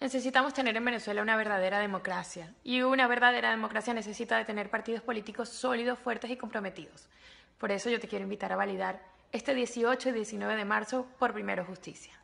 Necesitamos tener en Venezuela una verdadera democracia y una verdadera democracia necesita de tener partidos políticos sólidos, fuertes y comprometidos. Por eso yo te quiero invitar a validar este 18 y 19 de marzo por Primero Justicia.